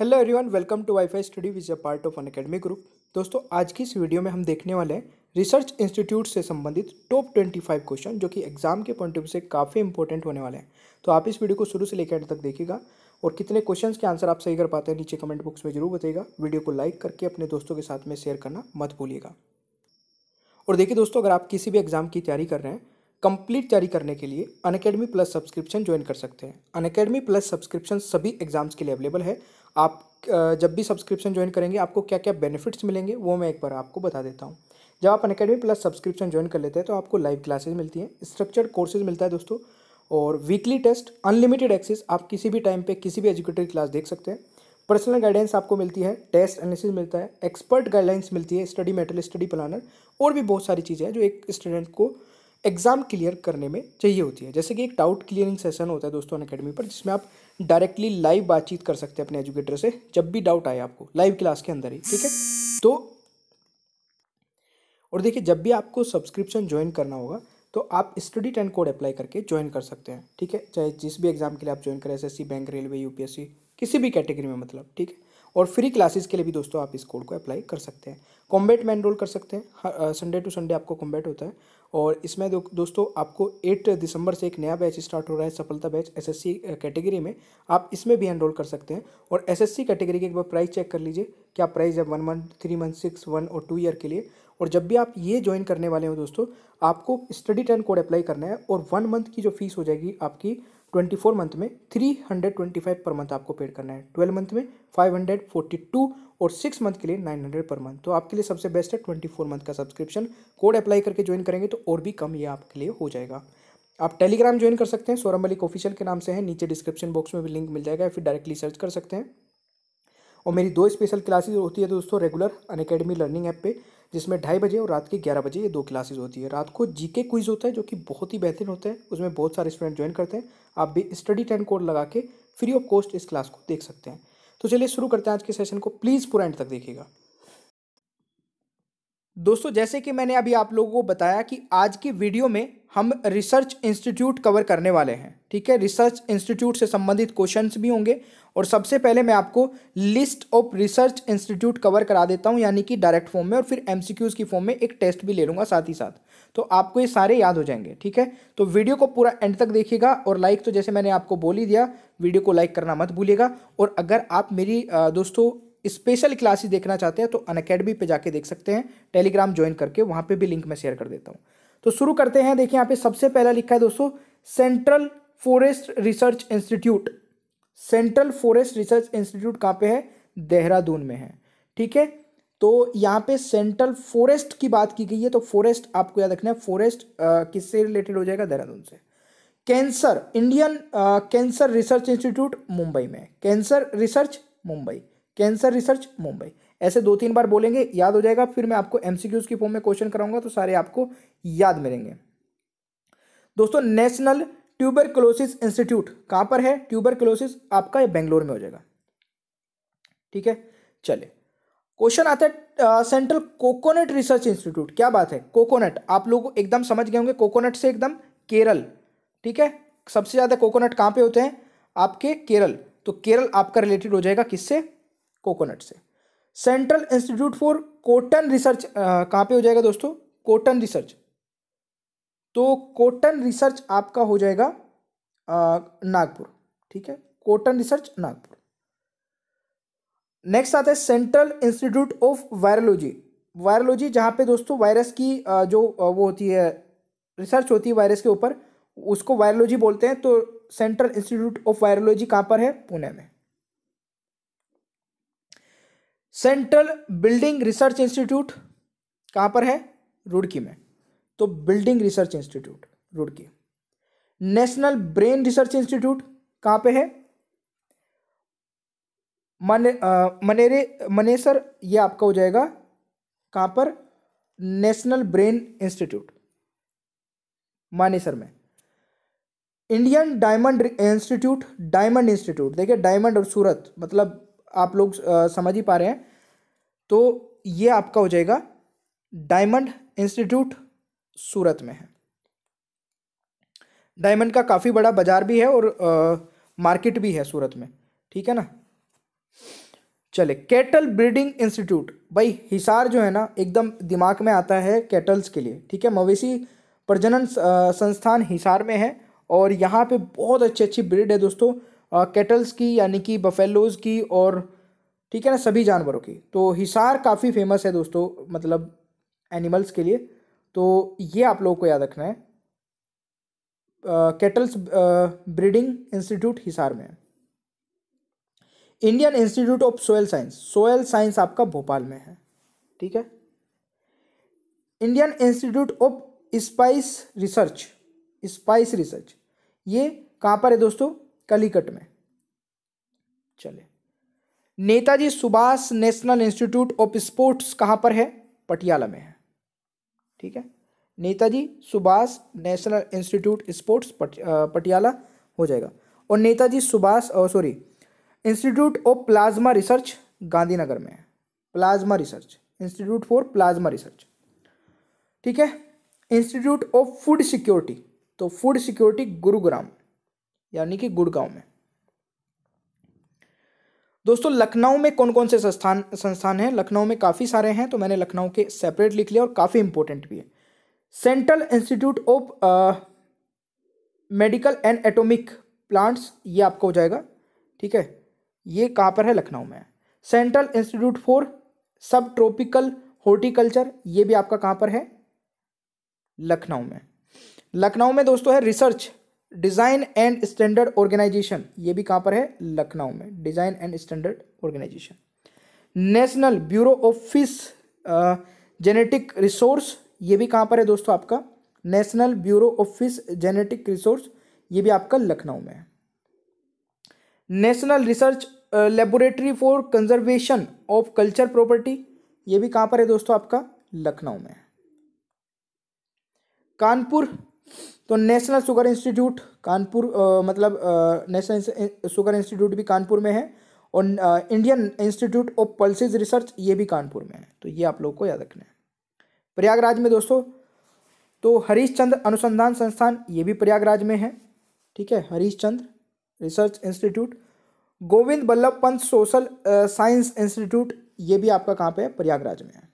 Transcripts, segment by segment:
hello everyone welcome to WiFi study with a part of Unacademy group दोस्तों आज की इस video में हम देखने वाले हैं रिसर्च इंस्टीट्यूट से संबंधित टॉप ट्वेंटी फाइव क्वेश्चन जो कि एग्जाम के पॉइंट ऑफ व्यू से काफ़ी इंपॉर्टेंट होने वाले हैं तो आप इस वीडियो को शुरू से लेकर एंड तक देखिएगा और कितने क्वेश्चन के आंसर आप सही कर पाते हैं नीचे कमेंट बॉक्स में जरूर बताइएगा वीडियो को लाइक करके अपने दोस्तों के साथ में शेयर करना मत भूलिएगा और देखिए दोस्तों अगर आप किसी भी एग्जाम की तैयारी कर रहे हैं कंप्लीट तैयारी करने के लिए अनकेडमी प्लस सब्सक्रिप्शन ज्वाइन कर सकते हैं अनकेडमी प्लस सब्सक्रिप्शन सभी एग्जाम्स के लिए अवेलेबल है आप जब भी सब्सक्रिप्शन ज्वाइन करेंगे आपको क्या क्या बेनिफिट्स मिलेंगे वो मैं एक बार आपको बता देता हूँ जब आप अनकेडमी प्लस सब्सक्रिप्शन ज्वाइन कर लेते हैं तो आपको लाइव क्लासेज मिलती हैं स्ट्रक्चर्ड कोर्सेज मिलता है दोस्तों और वीकली टेस्ट अनलिमिटेड एक्सेस आप किसी भी टाइम पे किसी भी एजुकेटेड क्लास देख सकते हैं पर्सनल गाइडेंस आपको मिलती है टेस्ट एनालिसिस मिलता है एक्सपर्ट गाइडलाइंस मिलती है स्टडी मेटल स्टडी प्लानर और भी बहुत सारी चीज़ें हैं जो एक स्टूडेंट को एग्ज़ाम क्लियर करने में चाहिए होती है जैसे कि एक डाउट क्लियरिंग सेशन होता है दोस्तों अन अकेडमी पर जिसमें आप डायरेक्टली लाइव बातचीत कर सकते हैं अपने एजुकेटर से जब भी डाउट आए आपको लाइव क्लास के अंदर ही ठीक है तो और देखिए जब भी आपको सब्सक्रिप्शन ज्वाइन करना होगा तो आप स्टडी टेन कोड अप्लाई करके ज्वाइन कर सकते हैं ठीक है चाहे जिस भी एग्ज़ाम के लिए आप ज्वाइन करें एस बैंक रेलवे यूपीएससी किसी भी कैटेगरी में मतलब ठीक है और फ्री क्लासेस के लिए भी दोस्तों आप इस कोड को अप्लाई कर सकते हैं कॉम्बेट में एनरोल कर सकते हैं संडे टू संडे आपको कॉम्बेट होता है और इसमें दो, दोस्तों आपको एट दिसंबर से एक नया बैच स्टार्ट हो रहा है सफलता बैच एसएससी कैटेगरी में आप इसमें भी एनरोल कर सकते हैं और एसएससी कैटेगरी के एक बार प्राइस चेक कर लीजिए क्या प्राइस है one month three month six one और टू ईयर के लिए और जब भी आप ये ज्वाइन करने वाले हो दोस्तों आपको स्टडी टर्न कोड अप्लाई करना है और वन मंथ की जो फीस हो जाएगी आपकी ट्वेंटी फोर मंथ में three hundred twenty five per month आपको पेड करना है ट्वेल्व मंथ में फाइव हंड्रेड फोर्टी टू और सिक्स मंथ के लिए नाइन हंड्रेड पर मंथ तो आपके लिए सबसे बेस्ट है ट्वेंटी फोर मंथ का सब्सक्रिप्शन कोड अप्लाई करके ज्वाइन करेंगे तो और भी कम ये आपके लिए हो जाएगा आप टेलीग्राम ज्वाइन कर सकते हैं सोरम मलिक ऑफिशियल के नाम से है नीचे डिस्क्रिप्शन बॉक्स में भी लिंक मिल जाएगा फिर डायरेक्टली सर्च कर सकते हैं और मेरी दो स्पेशल क्लासेज होती है दोस्तों regular Unacademy learning app पर जिसमें ढाई बजे और रात के ग्यारह बजे ये दो क्लासेज होती है रात को जी के क्विज़ होता है जो कि बहुत ही बेहतरीन होता है उसमें बहुत सारे स्टूडेंट ज्वाइन करते हैं आप भी स्टडी टेन कोड लगा के फ्री ऑफ कॉस्ट इस क्लास को देख सकते हैं तो चलिए शुरू करते हैं आज के सेशन को प्लीज़ पूरा एंड तक देखिएगा दोस्तों जैसे कि मैंने अभी आप लोगों को बताया कि आज की वीडियो में हम रिसर्च इंस्टीट्यूट कवर करने वाले हैं ठीक है रिसर्च इंस्टीट्यूट से संबंधित क्वेश्चंस भी होंगे और सबसे पहले मैं आपको list of research institute cover करा देता हूं यानी कि डायरेक्ट फॉर्म में और फिर एम की फॉर्म में एक टेस्ट भी ले लूँगा साथ ही साथ तो आपको ये सारे याद हो जाएंगे ठीक है तो वीडियो को पूरा एंड तक देखिएगा और लाइक तो जैसे मैंने आपको बोल ही दिया वीडियो को लाइक करना मत भूलिएगा और अगर आप मेरी दोस्तों स्पेशल क्लासेस देखना चाहते हैं तो अन अकेडमी पर जाके देख सकते हैं टेलीग्राम ज्वाइन करके वहाँ पर भी लिंक मैं शेयर कर देता हूँ तो शुरू करते हैं देखिए यहाँ पे सबसे पहला लिखा है दोस्तों central forest research institute central forest research institute कहाँ पे है देहरादून में है ठीक है तो यहाँ पे सेंट्रल फॉरेस्ट की बात की गई है तो फॉरेस्ट आपको याद रखना है फॉरेस्ट किससे रिलेटेड हो जाएगा देहरादून से cancer Indian cancer research institute Mumbai में cancer research Mumbai cancer research Mumbai ऐसे दो तीन बार बोलेंगे याद हो जाएगा फिर मैं आपको एमसीक्यूज की फॉर्म में क्वेश्चन कराऊंगा तो सारे आपको याद मिलेंगे दोस्तों नेशनल ट्यूबर क्लोसिस इंस्टीट्यूट कहाँ पर है ट्यूबर क्लोसिस आपका ये बेंगलोर में हो जाएगा ठीक है चले क्वेश्चन आता है सेंट्रल कोकोनट रिसर्च इंस्टीट्यूट क्या बात है कोकोनट आप लोग एकदम समझ गए होंगे कोकोनट से एकदम केरल ठीक है सबसे ज़्यादा कोकोनट कहाँ पे होते हैं आपके केरल तो केरल आपका रिलेटेड हो जाएगा किससे कोकोनट से central institute for cotton research कहाँ पे हो जाएगा दोस्तों कोटन रिसर्च तो कोटन रिसर्च आपका हो जाएगा नागपुर ठीक है कोटन रिसर्च नागपुर नेक्स्ट आता है central institute of virology virology जहाँ पे दोस्तों वायरस की जो वो होती है रिसर्च होती है वायरस के ऊपर उसको वायरोलॉजी बोलते हैं तो सेंट्रल इंस्टीट्यूट ऑफ वायरोलॉजी कहाँ पर है पुणे में सेंट्रल बिल्डिंग रिसर्च इंस्टीट्यूट कहां पर है रुड़की में तो building research institute Roorkee national brain research institute कहां पे है मने आ, मनेरे मनेसर ये आपका हो जाएगा कहां पर नेशनल ब्रेन इंस्टीट्यूट मानेसर में Indian diamond institute diamond institute देखिए डायमंड और सूरत मतलब आप लोग समझ ही पा रहे हैं तो ये आपका हो जाएगा डायमंड इंस्टीट्यूट सूरत में है डायमंड का काफ़ी बड़ा बाज़ार भी है और आ, मार्केट भी है सूरत में ठीक है ना चले कैटल ब्रीडिंग इंस्टीट्यूट भाई हिसार जो है ना एकदम दिमाग में आता है कैटल्स के लिए ठीक है मवेशी प्रजनन संस्थान हिसार में है और यहाँ पे बहुत अच्छी अच्छी ब्रीड है दोस्तों कैटल्स की यानी कि बफेलोज़ की और ठीक है ना सभी जानवरों की तो हिसार काफ़ी फेमस है दोस्तों मतलब एनिमल्स के लिए तो ये आप लोगों को याद रखना है कैटल्स ब्रीडिंग इंस्टीट्यूट हिसार में Indian institute of soil science soil science आपका भोपाल में है ठीक है Indian institute of spice research spice research ये कहाँ पर है दोस्तों कलीकट में चले Netaji Subhash national institute of sports कहाँ पर है पटियाला में है ठीक है Netaji Subhash national institute sports Patiala हो जाएगा और Netaji Subhash sorry institute of plasma research Gandhinagar में है plasma research institute for plasma research ठीक है इंस्टीट्यूट ऑफ फूड सिक्योरिटी तो फूड सिक्योरिटी गुरुग्राम यानी कि गुड़गांव में दोस्तों लखनऊ में कौन कौन से संस्थान संस्थान हैं लखनऊ में काफ़ी सारे हैं तो मैंने लखनऊ के सेपरेट लिख लिया और काफ़ी इंपॉर्टेंट भी है central institute of medical and atomic plants ये आपका हो जाएगा ठीक है ये कहाँ पर है लखनऊ में central institute for subtropical horticulture ये भी आपका कहाँ पर है लखनऊ में लखनऊ में दोस्तों है research design and standard organisation ये भी कहाँ पर है लखनऊ में design and standard organisation national bureau of fish genetic resource ये भी कहाँ पर है दोस्तों आपका national bureau of fish genetic resource ये भी आपका लखनऊ में है national research laboratory for conservation of culture property ये भी कहाँ पर है दोस्तों आपका लखनऊ में कानपुर तो नेशनल शुगर इंस्टीट्यूट कानपुर मतलब नेशनल शुगर इंस्टीट्यूट भी कानपुर में है और Indian institute of pulses research ये भी कानपुर में है तो ये आप लोग को याद रखना है प्रयागराज में दोस्तों तो हरीशचंद्र अनुसंधान संस्थान ये भी प्रयागराज में है ठीक है Harishchandra research institute Govind Ballabh Pant social science institute ये भी आपका कहाँ पे है प्रयागराज में है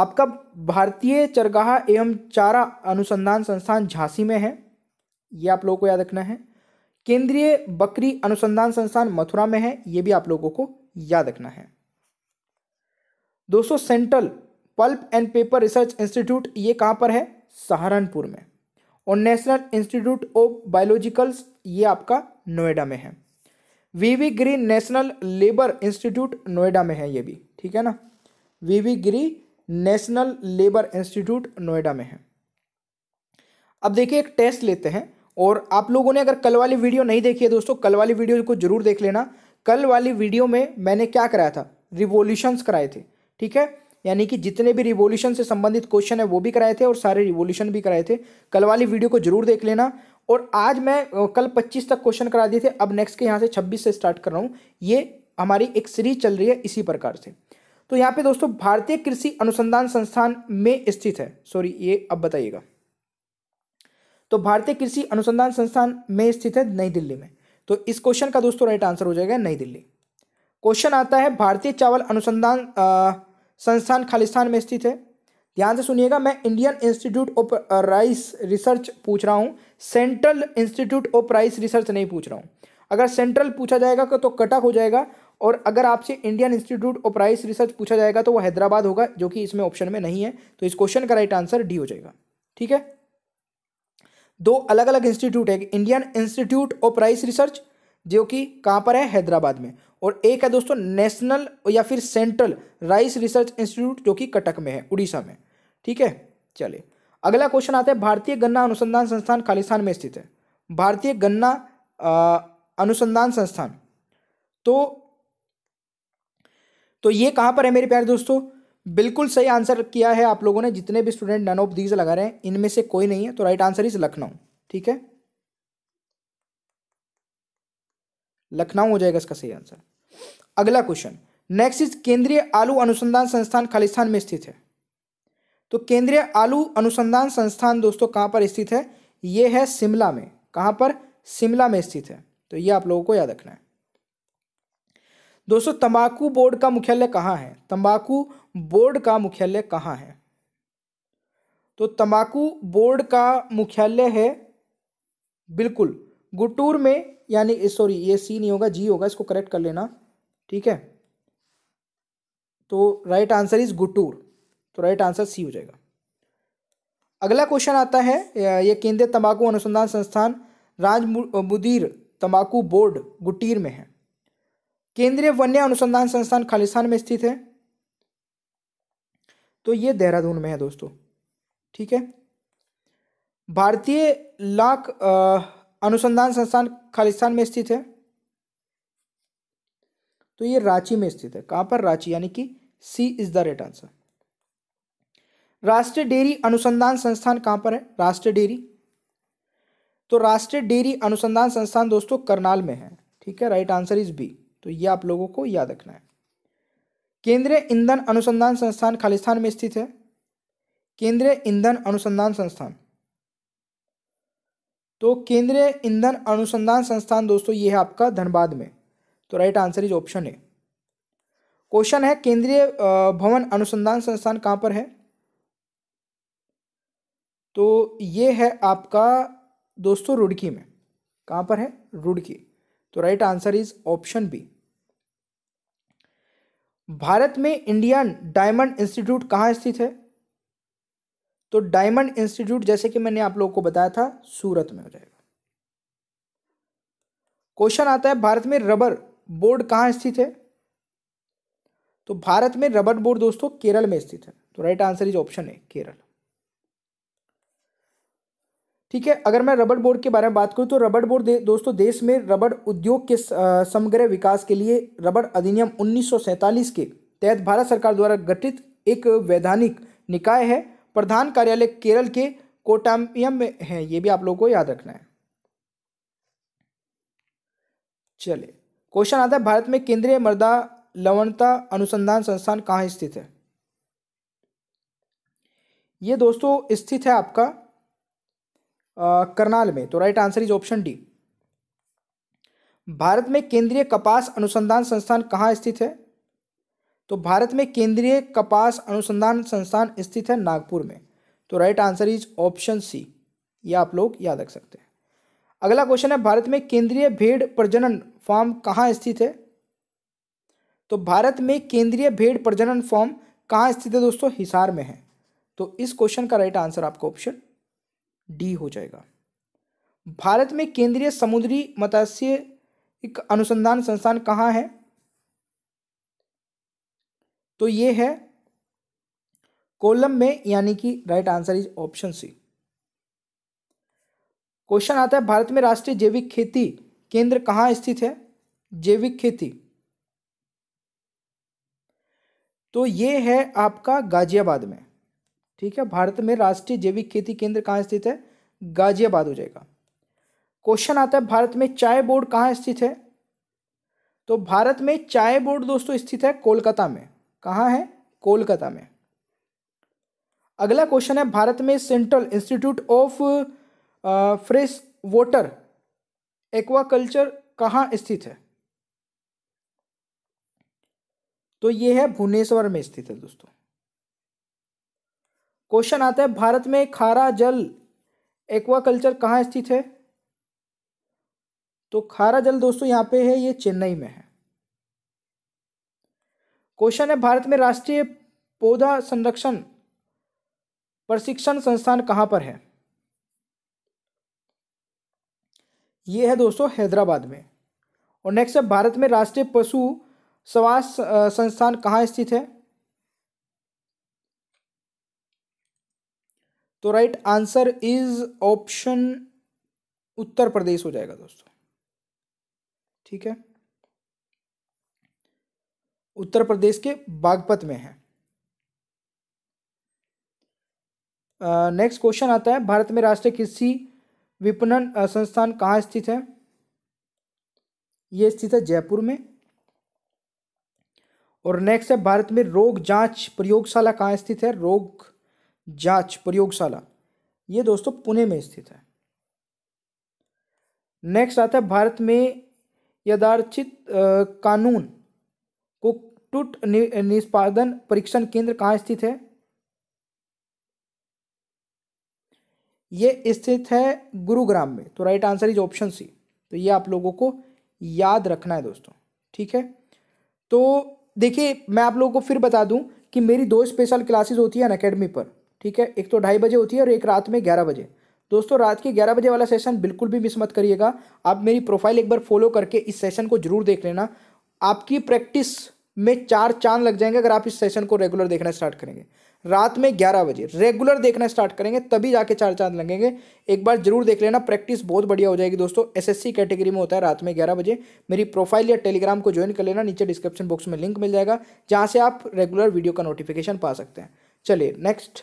आपका भारतीय चरगाह एवं चारा अनुसंधान संस्थान झांसी में है ये आप लोगों को याद रखना है केंद्रीय बकरी अनुसंधान संस्थान मथुरा में है ये भी आप लोगों को याद रखना है दोस्तों central pulp and paper research institute ये कहाँ पर है सहारनपुर में और नेशनल इंस्टीट्यूट ऑफ बायोलॉजिकल्स ये आपका नोएडा में है V V Giri national labour institute Noida में है ये भी ठीक है ना V V Giri national labour institute Noida में है अब देखिए एक टेस्ट लेते हैं और आप लोगों ने अगर कल वाली वीडियो नहीं देखी है दोस्तों कल वाली वीडियो को जरूर देख लेना कल वाली वीडियो में मैंने क्या कराया था रिवोल्यूशंस कराए थे ठीक है यानी कि जितने भी रिवोल्यूशन से संबंधित क्वेश्चन है वो भी कराए थे और सारे रिवोल्यूशन भी कराए थे कल वाली वीडियो को जरूर देख लेना और आज मैं कल 25 तक क्वेश्चन करा दिए थे अब नेक्स्ट के यहाँ से 26 से स्टार्ट कर रहा हूँ ये हमारी एक सीरीज चल रही है इसी प्रकार से तो यहाँ पे दोस्तों भारतीय कृषि अनुसंधान संस्थान में स्थित है सॉरी ये अब बताइएगा तो भारतीय कृषि अनुसंधान संस्थान में स्थित है नई दिल्ली में तो इस क्वेश्चन का दोस्तों राइट आंसर हो जाएगा नई दिल्ली क्वेश्चन आता है भारतीय चावल अनुसंधान संस्थान खालिस्तान में स्थित है ध्यान से सुनिएगा मैं Indian institute of rice research पूछ रहा हूँ central institute of rice research नहीं पूछ रहा हूँ अगर सेंट्रल पूछा जाएगा तो कटक हो जाएगा और अगर आपसे Indian institute of rice research पूछा जाएगा तो वो हैदराबाद होगा जो कि इसमें ऑप्शन में नहीं है तो इस क्वेश्चन का राइट आंसर डी हो जाएगा ठीक है दो अलग अलग इंस्टीट्यूट है Indian institute of rice research जो कि कहाँ पर है हैदराबाद में और एक है दोस्तों नेशनल या फिर सेंट्रल राइस रिसर्च इंस्टीट्यूट जो कि कटक में है उड़ीसा में ठीक है चलिए अगला क्वेश्चन आता है भारतीय गन्ना अनुसंधान संस्थान खालिस्तान में स्थित है भारतीय गन्ना अनुसंधान संस्थान तो तो ये कहाँ पर है मेरे प्यारे दोस्तों बिल्कुल सही आंसर किया है आप लोगों ने जितने भी स्टूडेंट नन ऑफ दीज लगा रहे हैं इनमें से कोई नहीं है तो राइट आंसर इज लखनऊ ठीक है लखनऊ हो जाएगा इसका सही आंसर अगला क्वेश्चन नेक्स्ट इज केंद्रीय आलू अनुसंधान संस्थान खालिस्तान में स्थित है तो केंद्रीय आलू अनुसंधान संस्थान दोस्तों कहां पर स्थित है यह है शिमला में कहां पर शिमला में स्थित है तो ये आप लोगों को याद रखना है दोस्तों तंबाकू बोर्ड का मुख्यालय कहाँ है तंबाकू बोर्ड का मुख्यालय कहाँ है तो तंबाकू बोर्ड का मुख्यालय है बिल्कुल गुटूर में यानी सॉरी ये सी नहीं होगा जी होगा इसको करेक्ट कर लेना ठीक है तो राइट आंसर इज गुटूर तो राइट आंसर सी हो जाएगा अगला क्वेश्चन आता है ये केंद्रीय तंबाकू अनुसंधान संस्थान राज तंबाकू बोर्ड गुटीर में है केंद्रीय वन्य अनुसंधान संस्थान खालिस्तान में स्थित है तो ये देहरादून में है दोस्तों ठीक है भारतीय लाख अनुसंधान संस्थान खालिस्तान में स्थित है तो ये रांची में स्थित है कहां पर रांची यानी कि C is the right answer राष्ट्रीय डेयरी अनुसंधान संस्थान कहां पर है राष्ट्रीय डेयरी तो राष्ट्रीय डेयरी अनुसंधान संस्थान दोस्तों करनाल में है ठीक है राइट आंसर इज बी तो ये आप लोगों को याद रखना है केंद्रीय ईंधन अनुसंधान संस्थान खालिस्तान में स्थित है केंद्रीय ईंधन अनुसंधान संस्थान तो केंद्रीय ईंधन अनुसंधान संस्थान दोस्तों ये है आपका धनबाद में तो right answer is option A question है केंद्रीय भवन अनुसंधान संस्थान कहां पर है तो ये है आपका दोस्तों रुड़की में कहां पर है रुड़की तो right answer is option B Bharat में इंडियन डायमंड इंस्टीट्यूट कहाँ स्थित है तो डायमंड इंस्टीट्यूट जैसे कि मैंने आप लोगों को बताया था सूरत में हो जाएगा क्वेश्चन आता है भारत में रबर बोर्ड कहाँ स्थित है तो भारत में रबर बोर्ड दोस्तों केरल में स्थित है तो राइट आंसर इज ऑप्शन है केरल ठीक है अगर मैं रबड़ बोर्ड के बारे में बात करूँ तो रबड़ बोर्ड दे, दोस्तों देश में रबड़ उद्योग के समग्र विकास के लिए रबड़ अधिनियम उन्नीस के तहत भारत सरकार द्वारा गठित एक वैधानिक निकाय है प्रधान कार्यालय केरल के कोटाम्पियम में है ये भी आप लोगों को याद रखना है चले क्वेश्चन आता है भारत में केंद्रीय मृदा लवणता अनुसंधान संस्थान कहाँ स्थित है ये दोस्तों स्थित है आपका करनाल में तो right answer is option D Bharat में केंद्रीय कपास अनुसंधान संस्थान कहाँ स्थित है तो भारत में केंद्रीय कपास अनुसंधान संस्थान स्थित है नागपुर में तो right answer is option C यह आप लोग याद रख सकते हैं अगला क्वेश्चन है भारत में केंद्रीय भेड़ प्रजनन फॉर्म कहाँ स्थित है तो भारत में केंद्रीय भेड़ प्रजनन फॉर्म कहाँ स्थित है दोस्तों हिसार में है तो इस क्वेश्चन का राइट आंसर आपका ऑप्शन डी हो जाएगा भारत में केंद्रीय समुद्री मत्स्य अनुसंधान संस्थान कहाँ है तो ये है कोलम में यानी कि right answer is option C question आता है भारत में राष्ट्रीय जैविक खेती केंद्र कहाँ स्थित है जैविक खेती तो ये है आपका गाजियाबाद में ठीक है भारत में राष्ट्रीय जैविक खेती केंद्र कहाँ स्थित है गाजियाबाद हो जाएगा क्वेश्चन आता है भारत में चाय बोर्ड कहाँ स्थित है तो भारत में चाय बोर्ड दोस्तों स्थित है कोलकाता में कहाँ है कोलकाता में अगला क्वेश्चन है भारत में central institute of fresh water aquaculture कहाँ स्थित है तो ये है भुवनेश्वर में स्थित है दोस्तों क्वेश्चन आता है भारत में खारा जल एक्वाकल्चर कहाँ स्थित है तो खारा जल दोस्तों यहाँ पे है ये चेन्नई में है क्वेश्चन है भारत में राष्ट्रीय पौधा संरक्षण प्रशिक्षण संस्थान कहाँ पर है ये है दोस्तों हैदराबाद में और नेक्स्ट है भारत में राष्ट्रीय पशु स्वास्थ्य संस्थान कहाँ स्थित है तो right answer is option Uttar Pradesh हो जाएगा दोस्तों ठीक है उत्तर प्रदेश के बागपत में है नेक्स्ट क्वेश्चन आता है भारत में राष्ट्रीय कृषि विपणन संस्थान कहाँ स्थित है यह स्थित है जयपुर में और नेक्स्ट है भारत में रोग जांच प्रयोगशाला कहाँ स्थित है रोग जांच प्रयोगशाला ये दोस्तों पुणे में स्थित है नेक्स्ट आता है भारत में यदार्थित कानून को टूट निष्पादन परीक्षण केंद्र कहाँ स्थित है ये स्थित है गुरुग्राम में तो right answer is option C तो ये आप लोगों को याद रखना है दोस्तों ठीक है तो देखिए मैं आप लोगों को फिर बता दूं कि मेरी दो स्पेशल क्लासेस होती है अन पर ठीक है एक तो ढाई बजे होती है और एक रात में ग्यारह बजे दोस्तों रात के ग्यारह बजे वाला सेशन बिल्कुल भी मिस मत करिएगा आप मेरी प्रोफाइल एक बार फॉलो करके इस सेशन को जरूर देख लेना आपकी प्रैक्टिस में चार चांद लग जाएंगे अगर आप इस सेशन को रेगुलर देखना स्टार्ट करेंगे रात में ग्यारह बजे रेगुलर देखना स्टार्ट करेंगे तभी जाके चार चांद लगेंगे एक बार जरूर देख लेना प्रैक्टिस बहुत बढ़िया हो जाएगी दोस्तों एसएससी कैटेगरी में होता है रात में ग्यारह बजे मेरी प्रोफाइल या टेलीग्राम को ज्वाइन कर लेना नीचे डिस्क्रिप्शन बॉक्स में लिंक मिल जाएगा जहाँ से आप रेगुलर वीडियो का नोटिफिकेशन पा सकते हैं चलिए नेक्स्ट